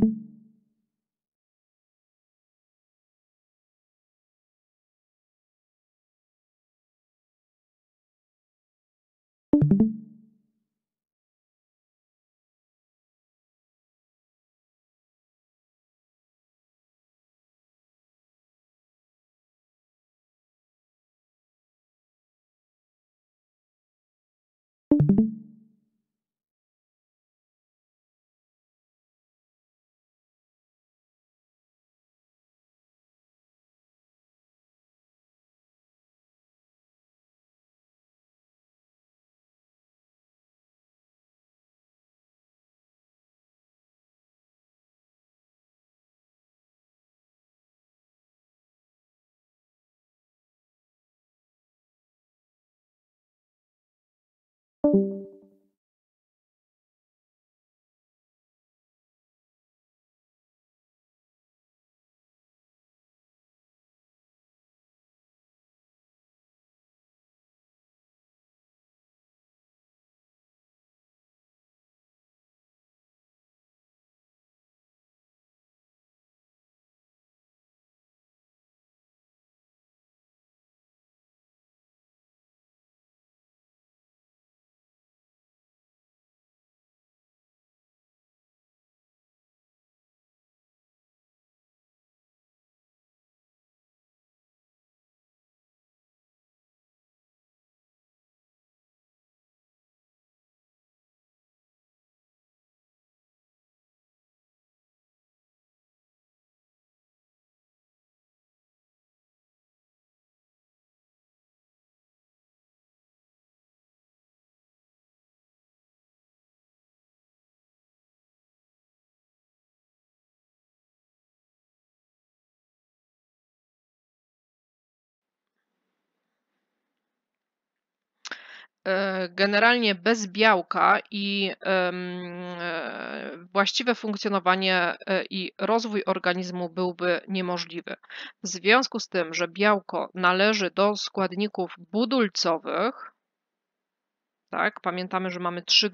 thank you E, generalnie bez białka i e, właściwe funkcjonowanie e, i rozwój organizmu byłby niemożliwy. W związku z tym, że białko należy do składników budulcowych, tak? Pamiętamy, że mamy trzy,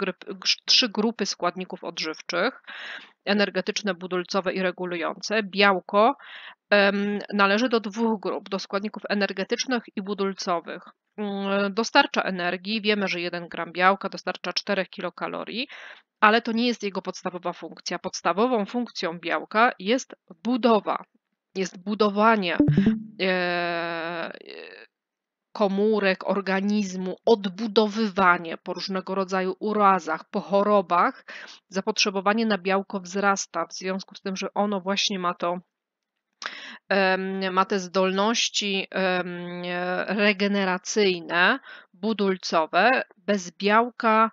trzy grupy składników odżywczych: energetyczne, budulcowe i regulujące. Białko należy do dwóch grup: do składników energetycznych i budulcowych mm, dostarcza energii. Wiemy, że 1 gram białka dostarcza 4 kilokalorii, ale to nie jest jego podstawowa funkcja. Podstawową funkcją białka jest budowa, jest budowanie. E, komórek organizmu, odbudowywanie po różnego rodzaju urazach, po chorobach, zapotrzebowanie na białko wzrasta w związku z tym, że ono właśnie ma to ma te zdolności regeneracyjne, budulcowe. Bez białka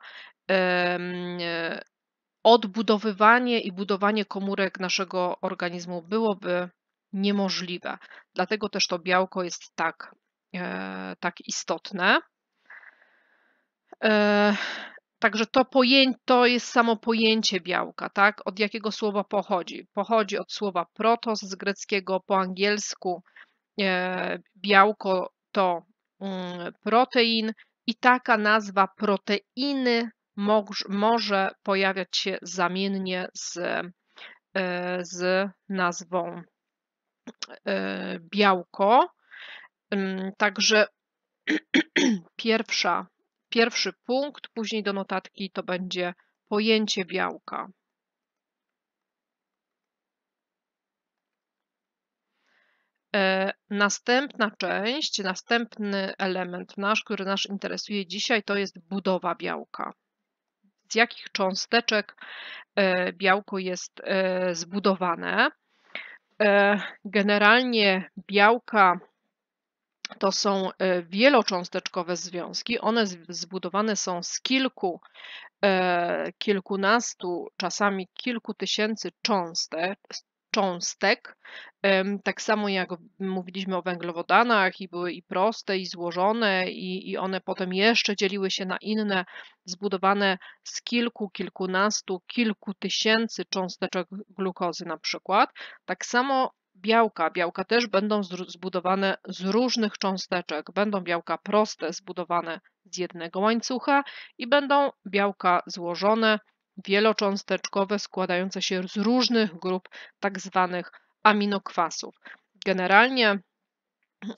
odbudowywanie i budowanie komórek naszego organizmu byłoby niemożliwe. Dlatego też to białko jest tak E, tak istotne. E, także to, pojęć, to jest samo pojęcie białka, tak? Od jakiego słowa pochodzi? Pochodzi od słowa protos z greckiego, po angielsku e, białko to mm, protein i taka nazwa proteiny może pojawiać się zamiennie z, z nazwą białko. Także pierwsza, pierwszy punkt, później do notatki to będzie pojęcie białka. E, następna część, następny element nasz, który nas interesuje dzisiaj, to jest budowa białka. Z jakich cząsteczek e, białko jest e, zbudowane? Generalnie białka to są e, wielocząsteczkowe związki. One zbudowane są z kilku, e, kilkunastu, czasami kilku tysięcy cząstek, cząstek. Tak samo jak mówiliśmy o węglowodanach, i były i proste, i złożone, i, i one potem jeszcze dzieliły się na inne, zbudowane z kilku, kilkunastu, kilku tysięcy cząsteczek glukozy na przykład. Tak samo białka. Białka też będą zbudowane z różnych cząsteczek. Będą białka proste zbudowane z jednego łańcucha i będą białka złożone, wielocząsteczkowe, składające się z różnych grup tak zwanych aminokwasów. Generalnie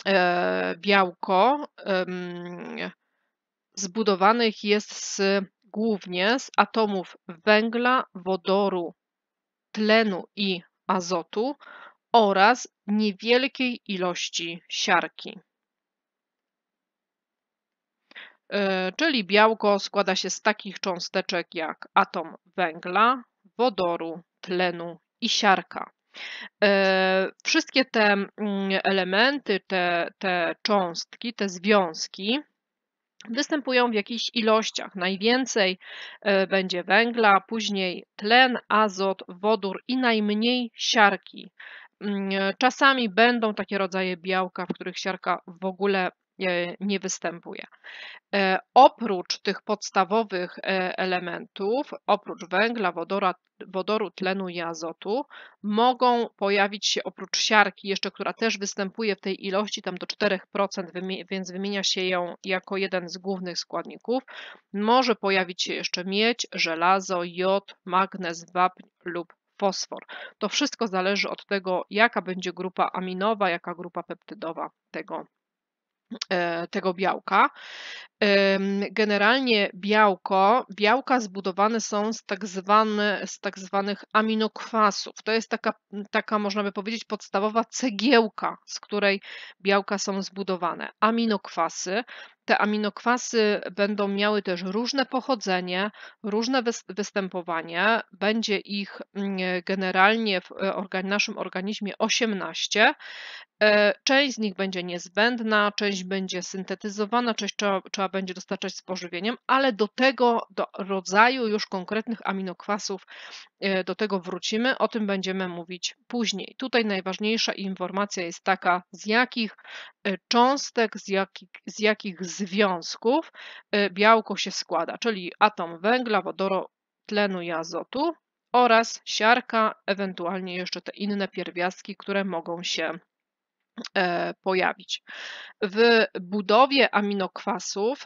e, białko zbudowanych jest z, głównie z atomów węgla, wodoru, tlenu i azotu oraz niewielkiej ilości siarki. E, czyli białko składa się z takich cząsteczek jak atom węgla, wodoru, tlenu i siarka. E, wszystkie te mm, elementy, te, te cząstki, te związki występują w jakichś ilościach. Najwięcej e, będzie węgla, później tlen, azot, wodór i najmniej siarki. Mm, czasami będą takie rodzaje białka, w których siarka w ogóle e, nie występuje. E, oprócz tych podstawowych e, elementów, oprócz węgla, wodora, wodoru, tlenu i azotu, mogą pojawić się oprócz siarki, jeszcze która też występuje w tej ilości, tam do 4%, więc wymienia się ją jako jeden z głównych składników, może pojawić się jeszcze miedź, żelazo, jod, magnez, wapń lub fosfor. To wszystko zależy od tego, jaka będzie grupa aminowa, jaka grupa peptydowa tego e, tego białka. Generalnie białko, białka zbudowane są z tak, zwane, z tak zwanych aminokwasów. To jest taka, taka, można by powiedzieć, podstawowa cegiełka, z której białka są zbudowane. Aminokwasy te aminokwasy będą miały też różne pochodzenie, różne występowanie. Będzie ich mm, generalnie e, w naszym organizmie 18. E, część z nich będzie niezbędna, część będzie syntetyzowana, część trzeba, trzeba będzie dostarczać z pożywieniem, ale do tego do rodzaju już konkretnych aminokwasów e, do tego wrócimy, o tym będziemy mówić później. Tutaj najważniejsza informacja jest taka, z jakich cząstek, z jakich, z jakich związków y, białko się składa, czyli atom węgla, wodoru, tlenu i azotu oraz siarka, ewentualnie jeszcze te inne pierwiastki, które mogą się e, pojawić. W budowie aminokwasów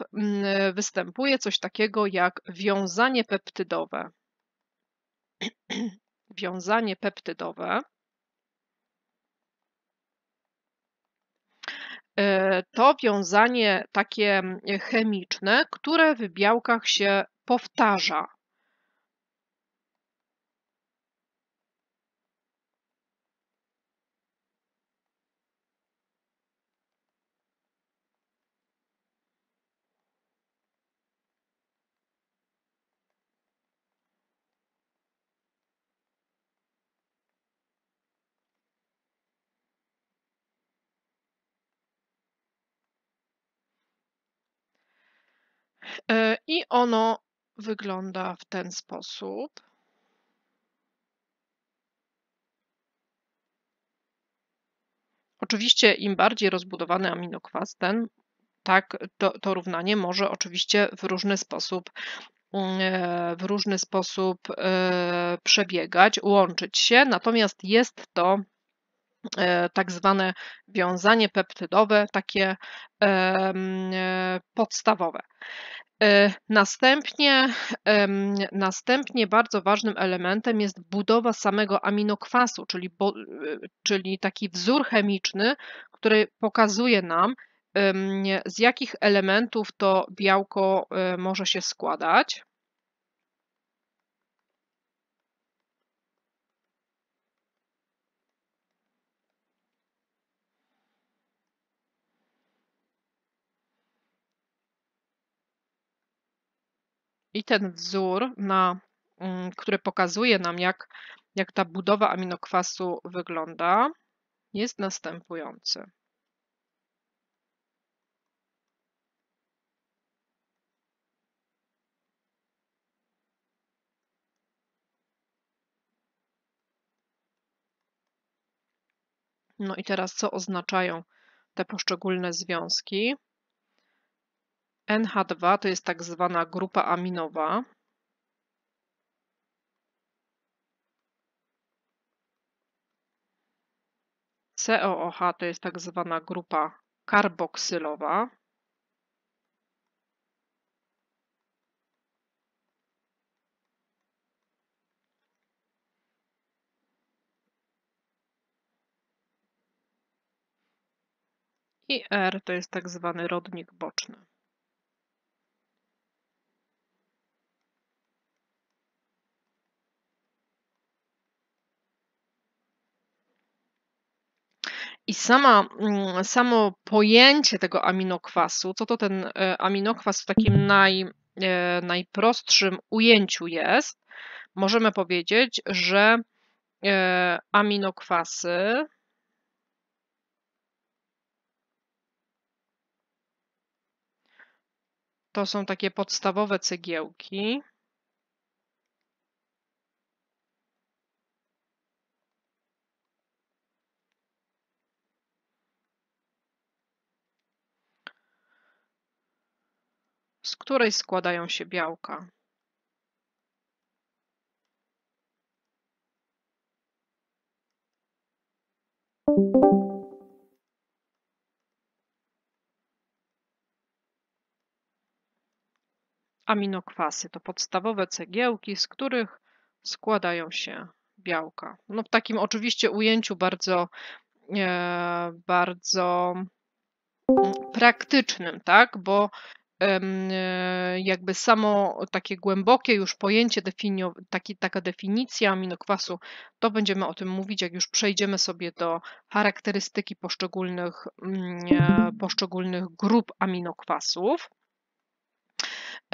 występuje coś takiego jak wiązanie peptydowe. wiązanie peptydowe E, to wiązanie takie mm, chemiczne, które w białkach się powtarza. ono wygląda w ten sposób. Oczywiście im bardziej rozbudowany aminokwas, ten tak, to, to równanie może oczywiście w różny sposób mm, e, w różny sposób e, przebiegać, łączyć się, natomiast jest to e, tak zwane wiązanie peptydowe, takie podstawowe. E, następnie, następnie bardzo ważnym elementem jest budowa samego aminokwasu, czyli, bo, czyli taki wzór chemiczny, który pokazuje nam, z jakich elementów to białko e, może się składać. i ten wzór, na, mm, który pokazuje nam, jak, jak ta budowa aminokwasu wygląda, jest następujący. No i teraz co oznaczają te poszczególne związki? NH2 to jest tak zwana grupa aminowa. COOH to jest tak zwana grupa karboksylowa. I R to jest tak zwany rodnik boczny. I sama, mm, samo pojęcie tego aminokwasu, co to ten e, aminokwas w takim naj, e, najprostszym ujęciu jest, możemy powiedzieć, że e, aminokwasy to są takie podstawowe cegiełki. z której składają się białka. Aminokwasy to podstawowe cegiełki, z których składają się białka. No w takim oczywiście ujęciu bardzo, e, bardzo mm, praktycznym, tak? Bo E, jakby samo takie głębokie już pojęcie, definio, taki, taka definicja aminokwasu, to będziemy o tym mówić, jak już przejdziemy sobie do charakterystyki poszczególnych, mm, e, poszczególnych grup aminokwasów.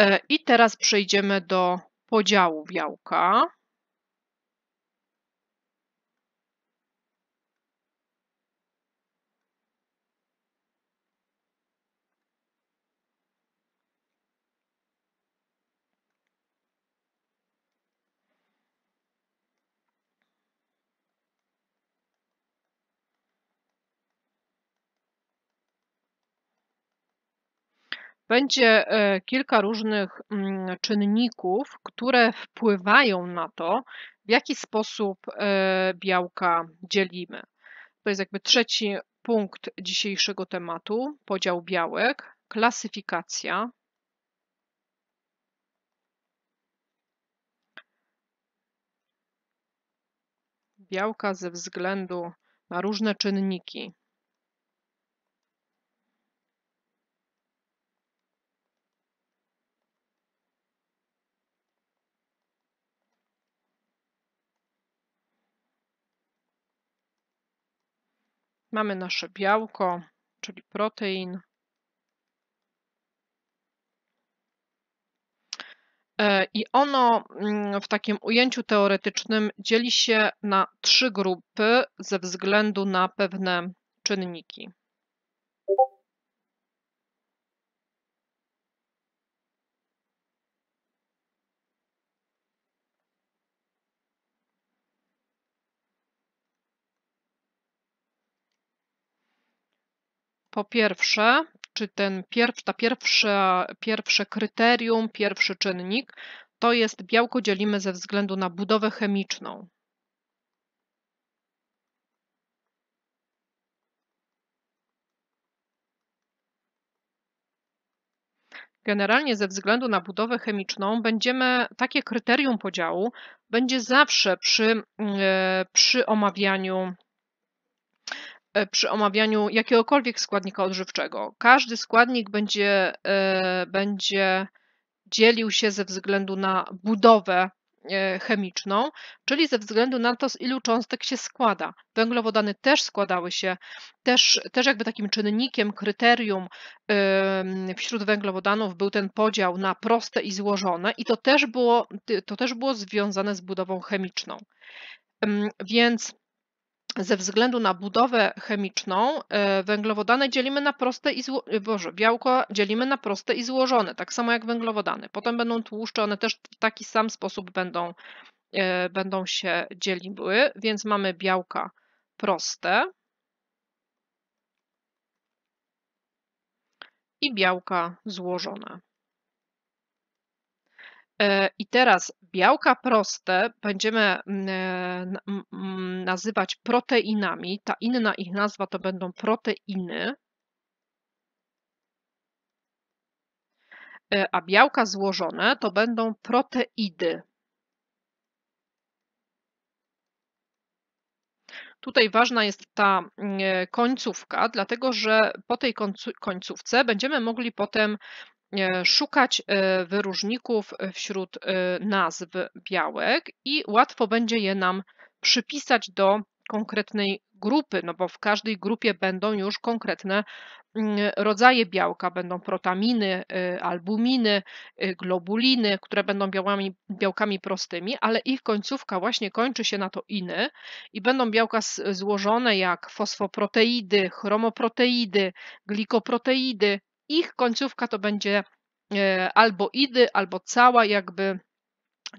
E, I teraz przejdziemy do podziału białka. będzie e, kilka różnych mm, czynników, które wpływają na to, w jaki sposób e, białka dzielimy. To jest jakby trzeci punkt dzisiejszego tematu, podział białek, klasyfikacja. Białka ze względu na różne czynniki, Mamy nasze białko, czyli protein. E, I ono mm, w takim ujęciu teoretycznym dzieli się na trzy grupy ze względu na pewne czynniki. Po pierwsze, czy ten pierwszy ta pierwsza, pierwsze kryterium, pierwszy czynnik to jest białko dzielimy ze względu na budowę chemiczną. Generalnie ze względu na budowę chemiczną będziemy takie kryterium podziału będzie zawsze przy, e, przy omawianiu E, przy omawianiu jakiegokolwiek składnika odżywczego. Każdy składnik będzie, e, będzie dzielił się ze względu na budowę e, chemiczną, czyli ze względu na to, z ilu cząstek się składa. Węglowodany też składały się, też, też jakby takim czynnikiem, kryterium wśród węglowodanów był ten podział na proste i złożone i to też było, to też było związane z budową chemiczną. Więc ze względu na budowę chemiczną e, węglowodany dzielimy na proste i e, Boże, białko dzielimy na proste i złożone, tak samo jak węglowodany. Potem będą tłuszcze, one też w taki sam sposób będą, e, będą się dzieliły, więc mamy białka proste i białka złożone. E, I teraz białka proste będziemy mm, e, nazywać proteinami. Ta inna ich nazwa to będą proteiny. E, a białka złożone to będą proteidy. Tutaj ważna jest ta mm, końcówka, dlatego że po tej końcówce będziemy mogli potem E, szukać e, wyróżników e, wśród nazw białek i łatwo będzie je nam przypisać do konkretnej grupy, no bo w każdej grupie będą już konkretne mm, rodzaje białka, będą protaminy, albuminy, globuliny, które będą białami, białkami prostymi, ale ich końcówka właśnie kończy się na to iny i będą białka złożone jak fosfoproteidy, chromoproteidy, glikoproteidy, ich końcówka to będzie e, albo idy, albo cała jakby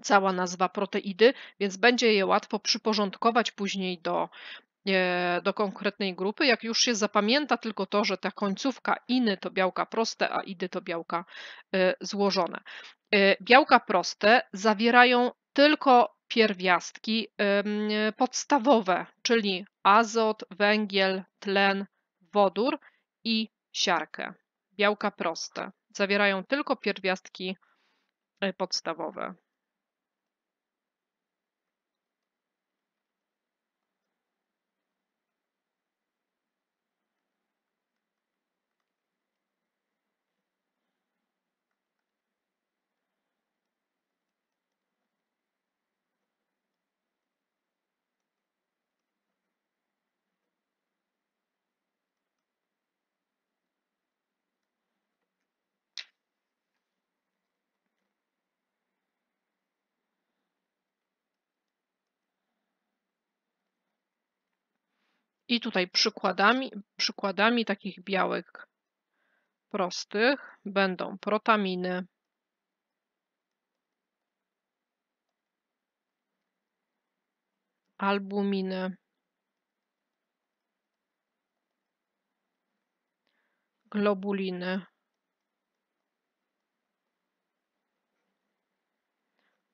cała nazwa proteidy, więc będzie je łatwo przyporządkować później do, e, do konkretnej grupy. Jak już się zapamięta tylko to, że ta końcówka iny to białka proste, a idy to białka e, złożone. Białka proste zawierają tylko pierwiastki podstawowe, czyli azot, węgiel, tlen, wodór i siarkę białka proste. Zawierają tylko pierwiastki e, podstawowe. I tutaj przykładami, przykładami takich białek prostych będą protaminy, albuminy, globuliny,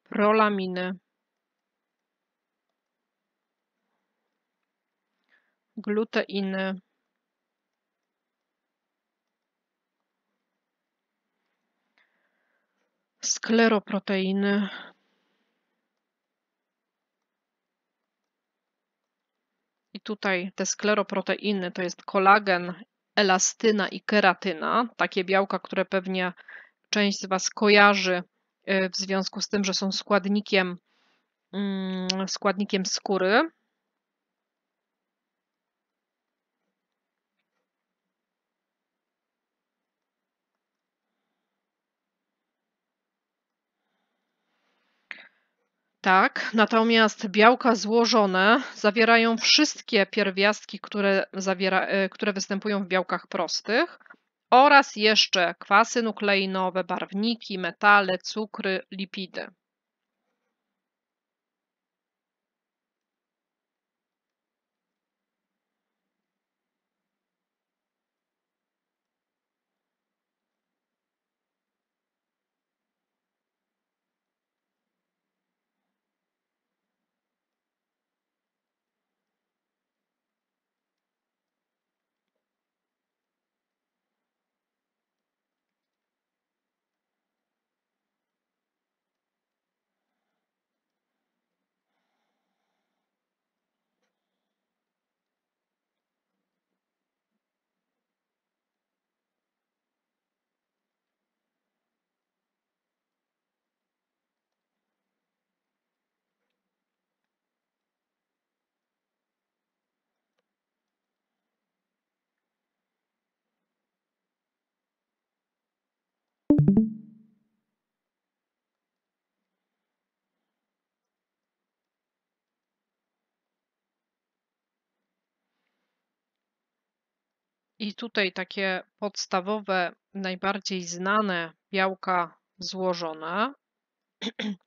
prolaminy. gluteiny, skleroproteiny, I tutaj te skleroproteiny to jest kolagen, elastyna i keratyna, takie białka, które pewnie część z Was kojarzy y, w związku z tym, że są składnikiem, mm, składnikiem skóry. tak, natomiast białka złożone zawierają wszystkie pierwiastki, które, zawiera, e, które występują w białkach prostych oraz jeszcze kwasy nukleinowe, barwniki, metale, cukry, lipidy. I tutaj takie podstawowe, najbardziej znane białka złożone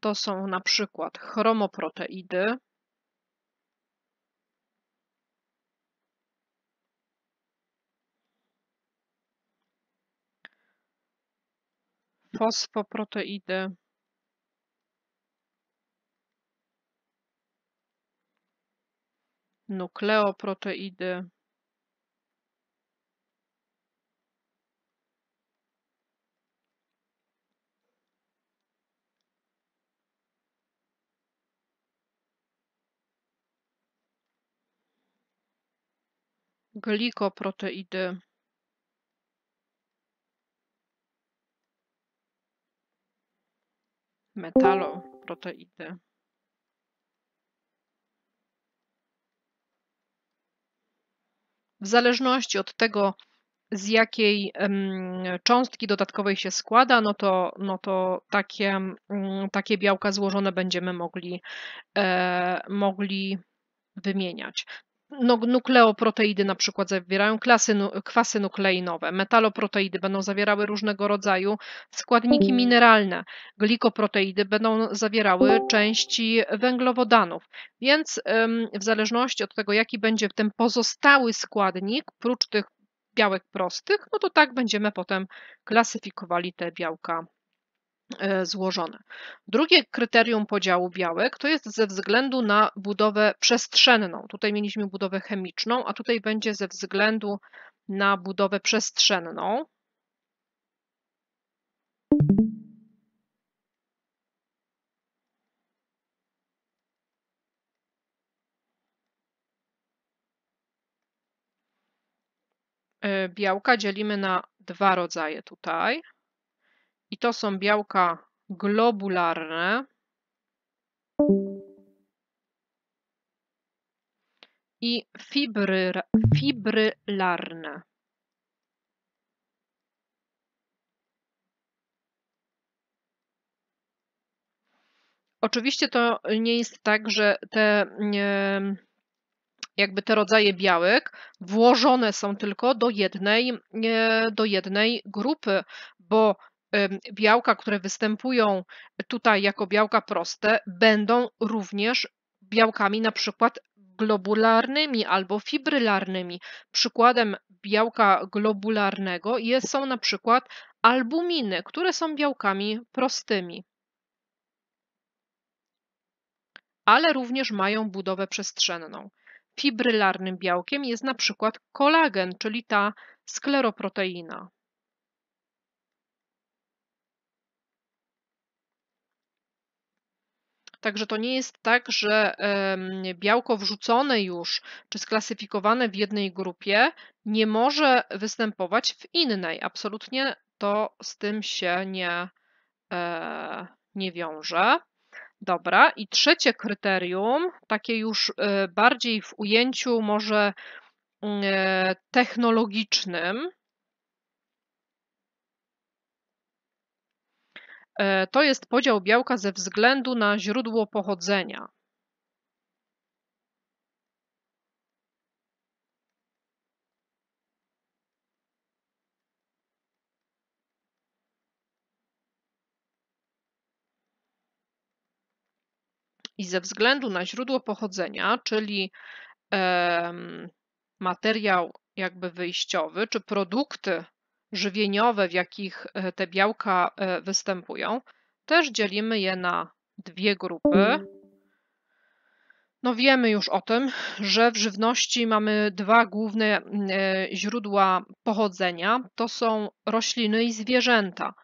to są na przykład chromoproteidy, fosfoproteidy, nukleoproteidy, glikoproteidy metaloproteidy. W zależności od tego, z jakiej cząstki dodatkowej się składa, no to, no to takie, takie białka złożone będziemy mogli, e, mogli wymieniać no, nukleoproteidy na przykład zawierają klasy, kwasy nukleinowe, metaloproteidy będą zawierały różnego rodzaju składniki mm. mineralne, glikoproteidy będą zawierały części węglowodanów. Więc w zależności od tego, jaki będzie ten pozostały składnik, prócz tych białek prostych, no to tak będziemy potem klasyfikowali te białka E, złożone. Drugie kryterium podziału białek to jest ze względu na budowę przestrzenną. Tutaj mieliśmy budowę chemiczną, a tutaj będzie ze względu na budowę przestrzenną. E, białka dzielimy na dwa rodzaje tutaj. I to są białka globularne. I fibry, fibrylarne. Oczywiście to nie jest tak, że te jakby te rodzaje białek włożone są tylko do jednej, do jednej grupy, bo białka, które występują tutaj jako białka proste, będą również białkami na przykład globularnymi albo fibrylarnymi. Przykładem białka globularnego jest, są na przykład albuminy, które są białkami prostymi. Ale również mają budowę przestrzenną. Fibrylarnym białkiem jest na przykład kolagen, czyli ta skleroproteina. Także to nie jest tak, że białko wrzucone już czy sklasyfikowane w jednej grupie nie może występować w innej. Absolutnie to z tym się nie, e, nie wiąże. Dobra, i trzecie kryterium, takie już e, bardziej w ujęciu może mm, e, technologicznym, E, to jest podział białka ze względu na źródło pochodzenia. I ze względu na źródło pochodzenia, czyli materiał jakby wyjściowy, czy produkty żywieniowe, w jakich e, te białka e, występują. Też dzielimy je na dwie grupy. No wiemy już o tym, że w żywności mamy dwa główne e, źródła pochodzenia. To są rośliny i zwierzęta.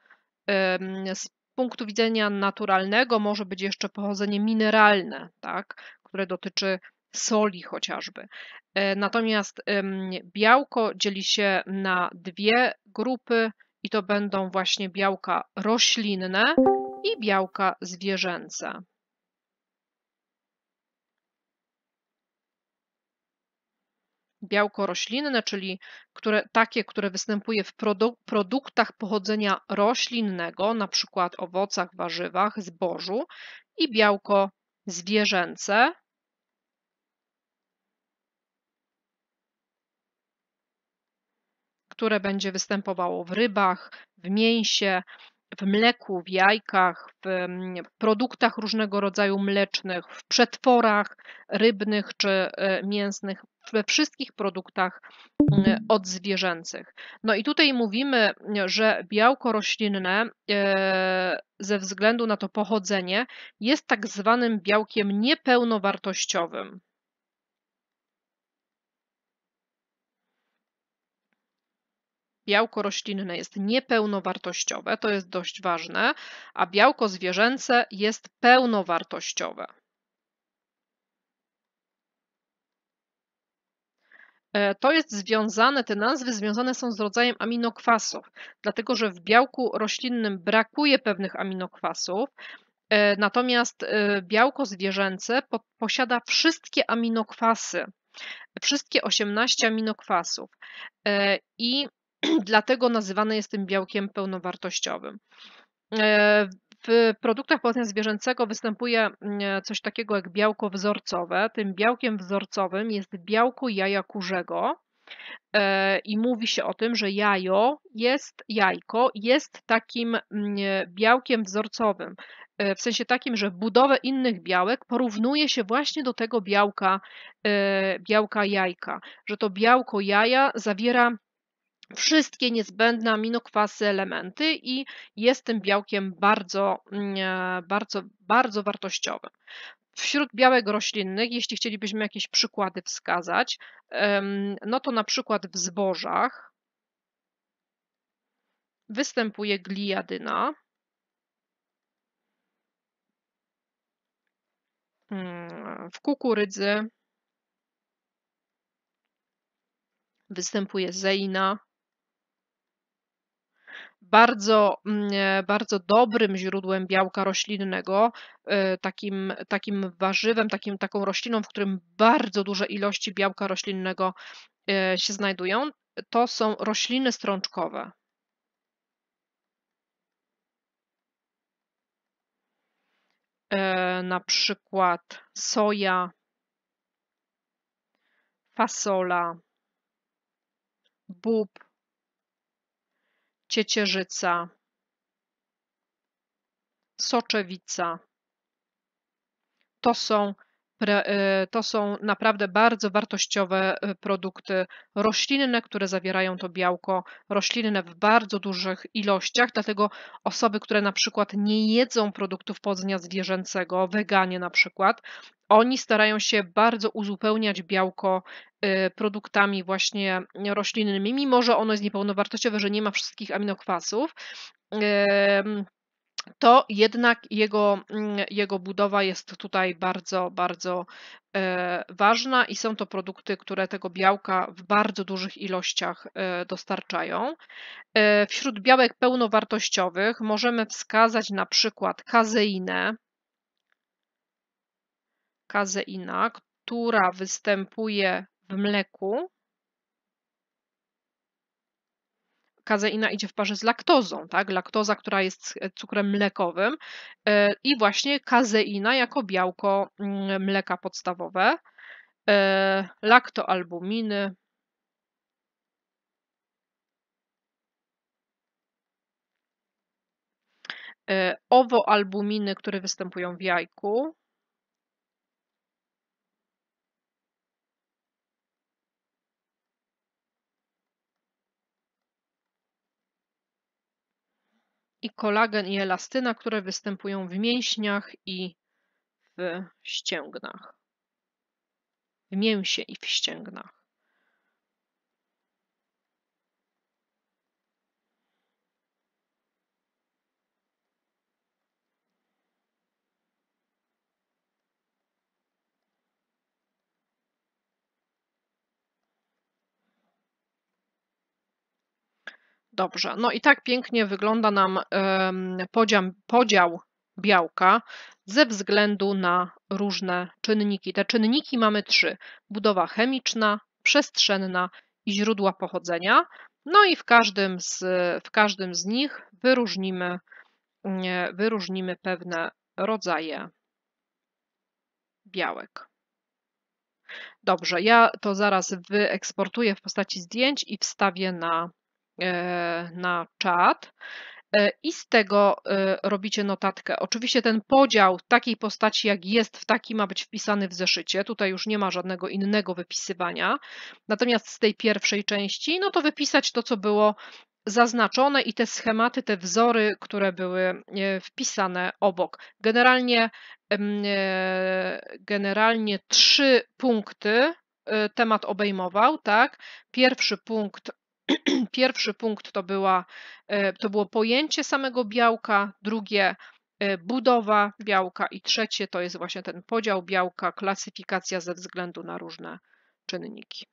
Z punktu widzenia naturalnego może być jeszcze pochodzenie mineralne, tak, które dotyczy soli chociażby. E, natomiast białko dzieli się na dwie grupy i to będą właśnie białka roślinne i białka zwierzęce. białko roślinne, czyli które, takie, które występuje w produ produktach pochodzenia roślinnego, na przykład owocach, warzywach, zbożu i białko zwierzęce, które będzie występowało w rybach, w mięsie, w mleku, w jajkach, w mm, produktach różnego rodzaju mlecznych, w przetworach rybnych czy e, mięsnych, we wszystkich produktach mm, odzwierzęcych. No i tutaj mówimy, że białko roślinne e, ze względu na to pochodzenie jest tak zwanym białkiem niepełnowartościowym. białko roślinne jest niepełnowartościowe, to jest dość ważne, a białko zwierzęce jest pełnowartościowe. E, to jest związane, te nazwy związane są z rodzajem aminokwasów, dlatego że w białku roślinnym brakuje pewnych aminokwasów, e, natomiast e, białko zwierzęce posiada wszystkie aminokwasy, wszystkie 18 aminokwasów. I dlatego nazywany jest tym białkiem pełnowartościowym. E, w produktach pochodzenia zwierzęcego występuje mm, coś takiego jak białko wzorcowe. Tym białkiem wzorcowym jest białko jaja kurzego, e, i mówi się o tym, że jajo jest, jajko jest takim mm, białkiem wzorcowym, e, w sensie takim, że budowę innych białek porównuje się właśnie do tego białka, białka jajka, że to białko jaja zawiera wszystkie niezbędne aminokwasy, elementy i jest tym białkiem bardzo, mm, e, bardzo, bardzo wartościowym. Wśród białek roślinnych, jeśli chcielibyśmy jakieś przykłady wskazać, no to na przykład w zbożach występuje gliadyna. Mm, w kukurydzy występuje zeina bardzo, mm, e, bardzo dobrym źródłem białka roślinnego, e, takim, takim warzywem, takim, taką rośliną, w którym bardzo duże ilości białka roślinnego e, się znajdują, to są rośliny strączkowe. Na przykład soja, fasola, bób, Ciecierzyca, Soczewica. To są, e, to są naprawdę bardzo wartościowe e, produkty roślinne, które zawierają to białko roślinne w bardzo dużych ilościach. Dlatego osoby, które na przykład nie jedzą produktów pochodzenia zwierzęcego, weganie na przykład, oni starają się bardzo uzupełniać białko Y, produktami właśnie roślinnymi, mimo że ono jest niepełnowartościowe, że nie ma wszystkich aminokwasów, to jednak jego, mm, jego budowa jest tutaj bardzo, bardzo e, ważna i są to produkty, które tego białka w bardzo dużych ilościach e, dostarczają. E, wśród białek pełnowartościowych możemy wskazać na przykład kazeinę, kazeina, która występuje w mleku kazeina idzie w parze z laktozą, tak? Laktoza, która jest e, cukrem mlekowym e, i właśnie kazeina jako białko mm, mleka podstawowe, e, laktoalbuminy, owoalbuminy, które występują w jajku, i kolagen i elastyna, które występują w mięśniach i w ścięgnach. W mięsie i w ścięgnach. Dobrze, no i tak pięknie wygląda nam podział, podział białka ze względu na różne czynniki. Te czynniki mamy trzy: budowa chemiczna, przestrzenna i źródła pochodzenia. No i w każdym z, w każdym z nich wyróżnimy, wyróżnimy pewne rodzaje białek. Dobrze, ja to zaraz wyeksportuję w postaci zdjęć i wstawię na E, na czat e, i z tego e, robicie notatkę. Oczywiście ten podział takiej postaci, jak jest, w taki ma być wpisany w zeszycie. Tutaj już nie ma żadnego innego wypisywania. Natomiast z tej pierwszej części, no to wypisać to, co było zaznaczone i te schematy, te wzory, które były wpisane obok. Generalnie, generalnie trzy punkty temat obejmował, tak? Pierwszy punkt Pierwszy punkt to, była, e, to było pojęcie samego białka, drugie e, budowa białka i trzecie to jest właśnie ten podział białka, klasyfikacja ze względu na różne czynniki.